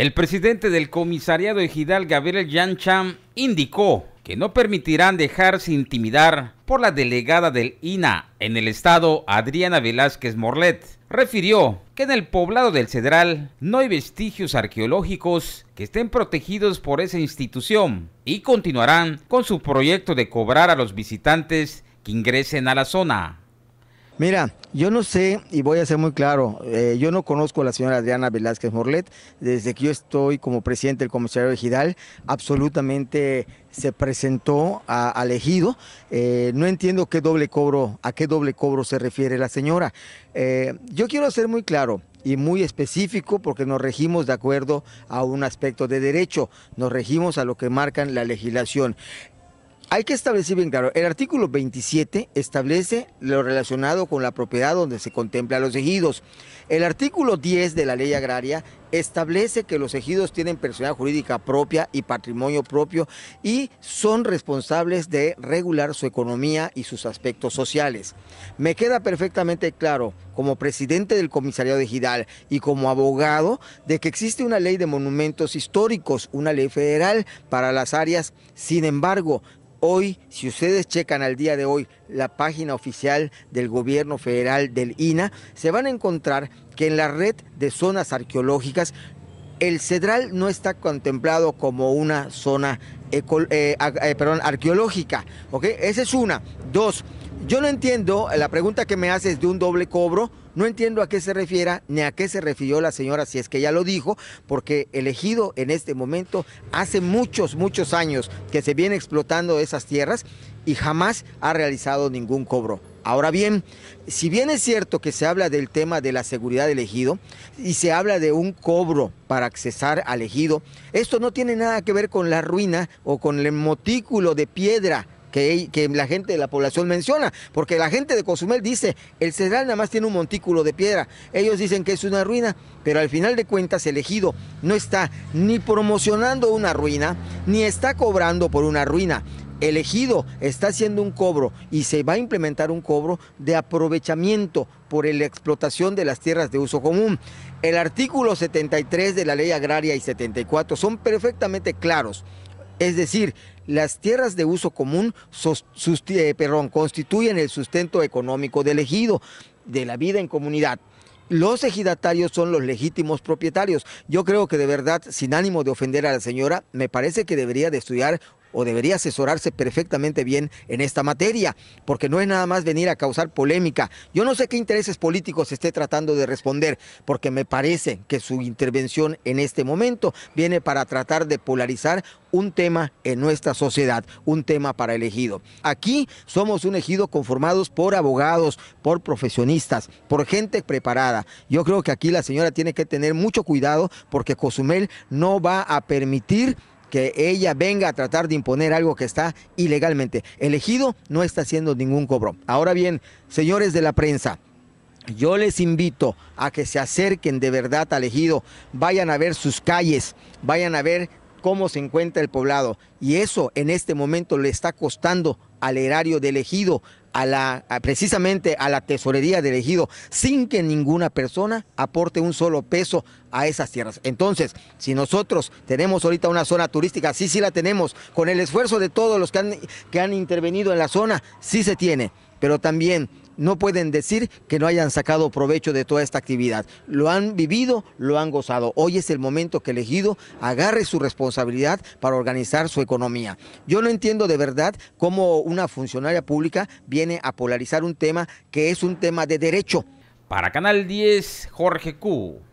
El presidente del comisariado ejidal Gabriel Yancham indicó que no permitirán dejarse intimidar por la delegada del INA en el estado Adriana Velázquez Morlet. Refirió que en el poblado del Cedral no hay vestigios arqueológicos que estén protegidos por esa institución y continuarán con su proyecto de cobrar a los visitantes que ingresen a la zona. Mira, yo no sé, y voy a ser muy claro, eh, yo no conozco a la señora Adriana Velázquez Morlet. Desde que yo estoy como presidente del comisario Ejidal, absolutamente se presentó a, eh, no entiendo qué doble cobro, a qué doble cobro se refiere la señora. Eh, yo quiero ser muy claro y muy específico porque nos regimos de acuerdo a un aspecto de derecho, nos regimos a lo que marcan la legislación. Hay que establecer bien claro, el artículo 27 establece lo relacionado con la propiedad donde se contempla los ejidos. El artículo 10 de la ley agraria establece que los ejidos tienen personalidad jurídica propia y patrimonio propio y son responsables de regular su economía y sus aspectos sociales. Me queda perfectamente claro, como presidente del comisariado de Gidal y como abogado, de que existe una ley de monumentos históricos, una ley federal para las áreas. Sin embargo, Hoy, si ustedes checan al día de hoy la página oficial del gobierno federal del INA, se van a encontrar que en la red de zonas arqueológicas el Cedral no está contemplado como una zona eh, eh, arqueológica. Okay, Esa es una. Dos, yo no entiendo, la pregunta que me hace es de un doble cobro, no entiendo a qué se refiera ni a qué se refirió la señora, si es que ya lo dijo, porque el ejido en este momento hace muchos, muchos años que se viene explotando esas tierras y jamás ha realizado ningún cobro. Ahora bien, si bien es cierto que se habla del tema de la seguridad del ejido y se habla de un cobro para accesar al ejido, esto no tiene nada que ver con la ruina o con el motículo de piedra que, la gente de la población menciona, porque la gente de Cozumel dice, el Cedral nada más tiene un montículo de piedra, ellos dicen que es una ruina, pero al final de cuentas el ejido no está ni promocionando una ruina, ni está cobrando por una ruina. El ejido está haciendo un cobro y se va a implementar un cobro de aprovechamiento por la explotación de las tierras de uso común. El artículo 73 de la ley agraria y 74 son perfectamente claros es decir, las tierras de uso común eh, constituyen el sustento económico del ejido, de la vida en comunidad los ejidatarios son los legítimos propietarios. Yo creo que de verdad, sin ánimo de ofender a la señora, me parece que debería de estudiar o debería asesorarse perfectamente bien en esta materia, porque no es nada más venir a causar polémica. Yo no sé qué intereses políticos esté tratando de responder, porque me parece que su intervención en este momento viene para tratar de polarizar un tema en nuestra sociedad, un tema para el ejido. Aquí somos un ejido conformados por abogados, por profesionistas, por gente preparada. Yo creo que aquí la señora tiene que tener mucho cuidado porque Cozumel no va a permitir que ella venga a tratar de imponer algo que está ilegalmente. elegido no está haciendo ningún cobro. Ahora bien, señores de la prensa, yo les invito a que se acerquen de verdad al ejido, vayan a ver sus calles, vayan a ver cómo se encuentra el poblado. Y eso en este momento le está costando al erario del ejido, a la, precisamente a la tesorería del ejido, sin que ninguna persona aporte un solo peso a esas tierras. Entonces, si nosotros tenemos ahorita una zona turística, sí, sí la tenemos, con el esfuerzo de todos los que han, que han intervenido en la zona, sí se tiene, pero también no pueden decir que no hayan sacado provecho de toda esta actividad. Lo han vivido, lo han gozado. Hoy es el momento que el ejido agarre su responsabilidad para organizar su economía. Yo no entiendo de verdad cómo una funcionaria pública viene a polarizar un tema que es un tema de derecho. Para Canal 10, Jorge Q.